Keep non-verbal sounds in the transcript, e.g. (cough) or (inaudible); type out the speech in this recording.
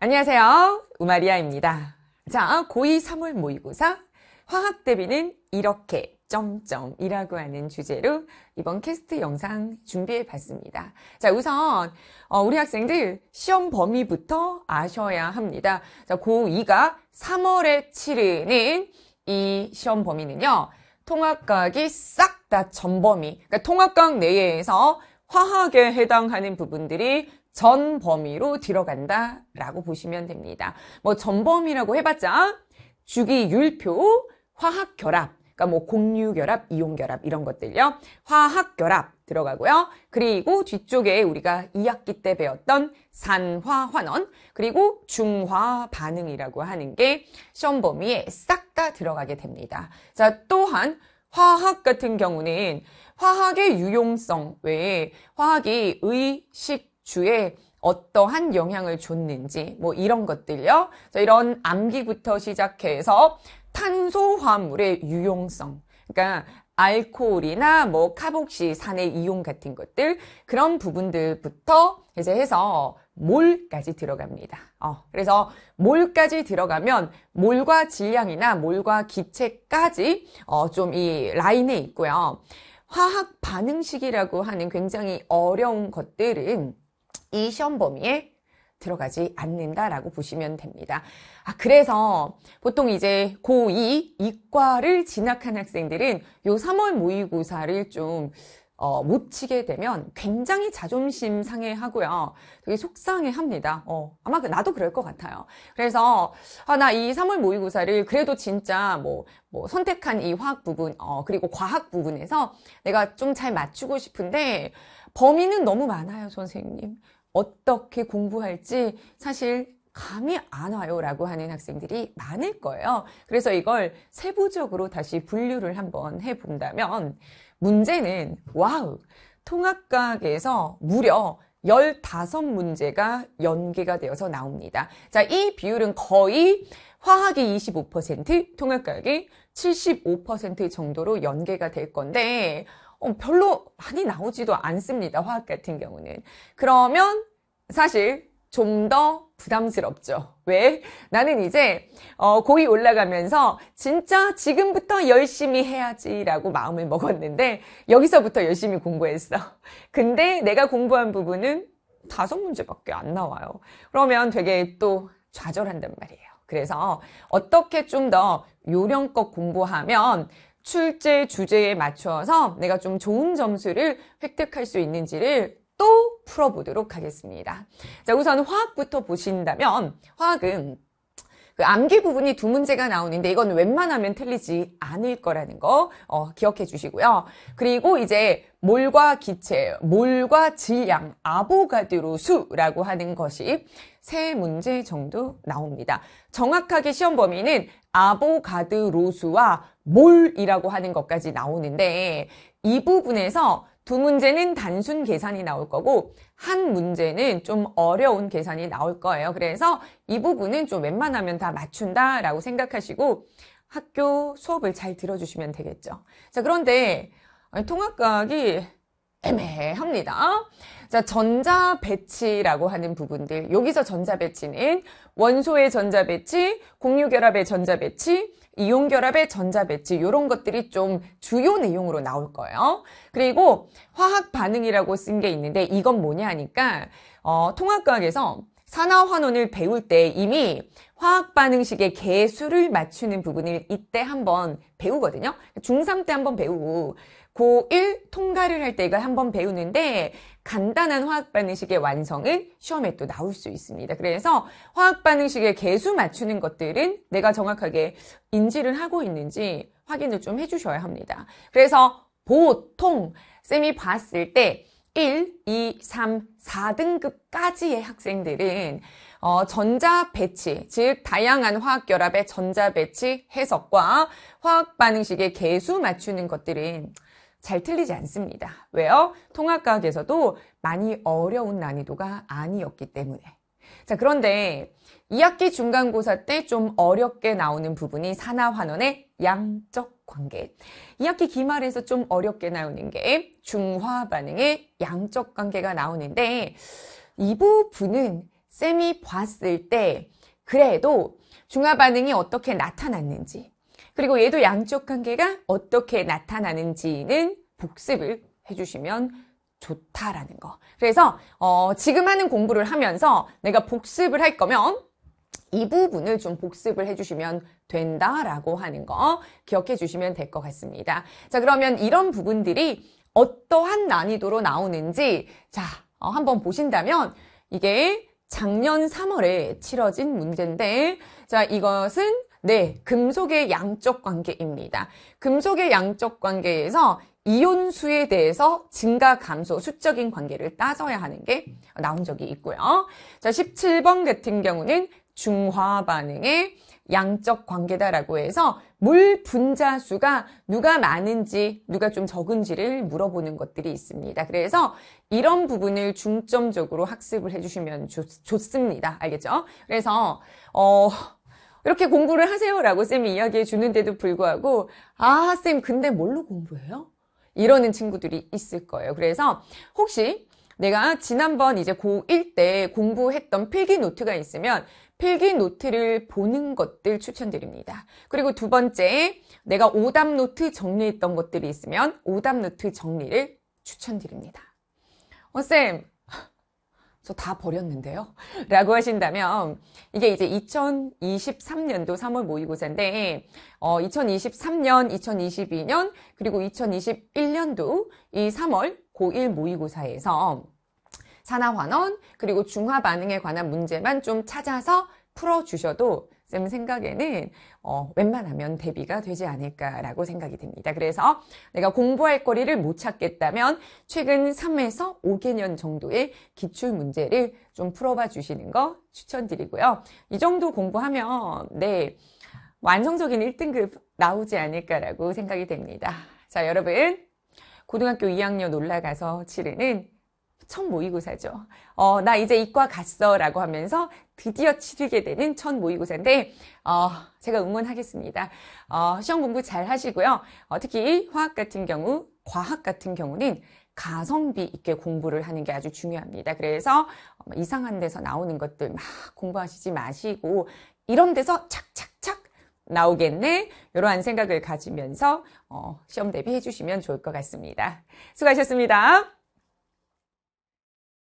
안녕하세요. 우마리아입니다. 자, 고2 3월 모의고사 화학 대비는 이렇게 점점이라고 하는 주제로 이번 캐스트 영상 준비해 봤습니다. 자, 우선 어, 우리 학생들 시험 범위부터 아셔야 합니다. 자, 고2가 3월에 치르는 이 시험 범위는요. 통합과학이 싹 다 전범위. 그러니까 통합과학 내에서 화학에 해당하는 부분들이 전 범위로 들어간다라고 보시면 됩니다. 뭐 전범위라고 해봤자 주기 율표, 화학 결합, 그러니까 뭐 공유 결합, 이온 결합 이런 것들요. 화학 결합 들어가고요. 그리고 뒤쪽에 우리가 2학기 때 배웠던 산화 환원 그리고 중화 반응이라고 하는 게 시험 범위에 싹 다 들어가게 됩니다. 자, 또한 화학 같은 경우는 화학의 유용성 외에 화학이 의식 주에 어떠한 영향을 줬는지 뭐 이런 것들요. 이런 암기부터 시작해서 탄소 화물의 유용성. 그러니까 알코올이나 뭐 카복시산의 이용 같은 것들 그런 부분들부터 이제 해서 몰까지 들어갑니다. 어, 그래서 몰까지 들어가면 몰과 질량이나 몰과 기체까지 어, 좀 이 라인에 있고요. 화학 반응식이라고 하는 굉장히 어려운 것들은 이 시험 범위에 들어가지 않는다라고 보시면 됩니다. 아, 그래서 보통 이제 고2 이과를 진학한 학생들은 요 3월 모의고사를 좀 어, 못 치게 되면 굉장히 자존심 상해하고요. 되게 속상해합니다. 어, 아마 그 나도 그럴 것 같아요. 그래서 아, 나이 3월 모의고사를 그래도 진짜 뭐, 뭐 선택한 이 화학 부분 어, 그리고 과학 부분에서 내가 좀 잘 맞추고 싶은데 범위는 너무 많아요, 선생님. 어떻게 공부할지 사실 감이 안 와요 라고 하는 학생들이 많을 거예요. 그래서 이걸 세부적으로 다시 분류를 한번 해본다면 문제는 와우! 통합과학에서 무려 15문제가 연계가 되어서 나옵니다. 자, 이 비율은 거의 화학이 25%, 통합과학이 75% 정도로 연계가 될 건데 어, 별로 많이 나오지도 않습니다. 화학 같은 경우는. 그러면 사실 좀 더 부담스럽죠. 왜? 나는 이제 어, 고이 올라가면서 진짜 지금부터 열심히 해야지라고 마음을 먹었는데 여기서부터 열심히 공부했어. 근데 내가 공부한 부분은 다섯 문제밖에 안 나와요. 그러면 되게 또 좌절한단 말이에요. 그래서 어떻게 좀 더 요령껏 공부하면 출제 주제에 맞춰서 내가 좀 좋은 점수를 획득할 수 있는지를 풀어보도록 하겠습니다. 자, 우선 화학부터 보신다면 화학은 그 암기 부분이 두 문제가 나오는데 이건 웬만하면 틀리지 않을 거라는 거 어, 기억해 주시고요. 그리고 이제 몰과 기체, 몰과 질량, 아보가드로 수라고 하는 것이 세 문제 정도 나옵니다. 정확하게 시험 범위는 아보가드로 수와 몰이라고 하는 것까지 나오는데 이 부분에서 두 문제는 단순 계산이 나올 거고 한 문제는 좀 어려운 계산이 나올 거예요. 그래서 이 부분은 좀 웬만하면 다 맞춘다라고 생각하시고 학교 수업을 잘 들어주시면 되겠죠. 자, 그런데 통합과학이 애매합니다. 자, 전자 배치라고 하는 부분들. 여기서 전자 배치는 원소의 전자 배치, 공유결합의 전자 배치, 이온결합의 전자 배치, 이런 것들이 좀 주요 내용으로 나올 거예요. 그리고 화학 반응이라고 쓴 게 있는데 이건 뭐냐 하니까, 어, 통합과학에서 산화환원을 배울 때 이미 화학 반응식의 개수를 맞추는 부분을 이때 한번 배우거든요. 중3 때 한번 배우고 고1 통과를 할 때 이걸 한번 배우는데 간단한 화학 반응식의 완성은 시험에 또 나올 수 있습니다. 그래서 화학 반응식의 개수 맞추는 것들은 내가 정확하게 인지를 하고 있는지 확인을 좀 해주셔야 합니다. 그래서 보통 쌤이 봤을 때 1, 2, 3, 4등급까지의 학생들은 어, 전자 배치, 즉 다양한 화학 결합의 전자 배치 해석과 화학 반응식의 개수 맞추는 것들은 잘 틀리지 않습니다. 왜요? 통합과학에서도 많이 어려운 난이도가 아니었기 때문에. 자, 그런데 2학기 중간고사 때 좀 어렵게 나오는 부분이 산화환원의 양적 관계. 2학기 기말에서 좀 어렵게 나오는 게 중화 반응의 양적 관계가 나오는데 이 부분은 쌤이 봤을 때 그래도 중화 반응이 어떻게 나타났는지 그리고 얘도 양적 관계가 어떻게 나타나는지는 복습을 해주시면 좋다라는 거. 그래서 어, 지금 하는 공부를 하면서 내가 복습을 할 거면 이 부분을 좀 복습을 해주시면 된다라고 하는 거 기억해 주시면 될 것 같습니다. 자 그러면 이런 부분들이 어떠한 난이도로 나오는지 자 어, 한번 보신다면 이게 작년 3월에 치러진 문제인데 자 이것은 네, 금속의 양적 관계입니다. 금속의 양적 관계에서 이온수에 대해서 증가 감소 수적인 관계를 따져야 하는 게 나온 적이 있고요. 자, 17번 같은 경우는 중화 반응의 양적 관계다라고 해서 물 분자수가 누가 많은지 누가 좀 적은지를 물어보는 것들이 있습니다. 그래서 이런 부분을 중점적으로 학습을 해주시면 좋, 습니다 알겠죠? 그래서 어, 이렇게 공부를 하세요라고 쌤이 이야기해 주는데도 불구하고 아쌤 근데 뭘로 공부해요? 이러는 친구들이 있을 거예요. 그래서 혹시 내가 지난번 이제 고1 때 공부했던 필기 노트가 있으면 필기 노트를 보는 것들 추천드립니다. 그리고 두 번째, 내가 오답 노트 정리했던 것들이 있으면 오답 노트 정리를 추천드립니다. 어, 쌤, 저다 버렸는데요. (laughs) 라고 하신다면 이게 이제 2023년도 3월 모의고사인데 어, 2023년, 2022년 그리고 2021년도 이 3월 고1 모의고사에서 산화환원 그리고 중화반응에 관한 문제만 좀 찾아서 풀어주셔도 쌤 생각에는 어, 웬만하면 대비가 되지 않을까라고 생각이 듭니다. 그래서 내가 공부할 거리를 못 찾겠다면 최근 3에서 5개년 정도의 기출 문제를 좀 풀어봐 주시는 거 추천드리고요. 이 정도 공부하면 네 완성적인 1등급 나오지 않을까라고 생각이 됩니다. 자 여러분 고등학교 2학년 올라가서 치르는 첫 모의고사죠. 어, 나 이제 이과 갔어. 라고 하면서 드디어 치르게 되는 첫 모의고사인데, 어, 제가 응원하겠습니다. 어, 시험 공부 잘 하시고요. 어, 특히 화학 같은 경우, 과학 같은 경우는 가성비 있게 공부를 하는 게 아주 중요합니다. 그래서 뭐 이상한 데서 나오는 것들 막 공부하시지 마시고, 이런 데서 착착착 나오겠네 이러한 생각을 가지면서 어, 시험 대비해 주시면 좋을 것 같습니다. 수고하셨습니다.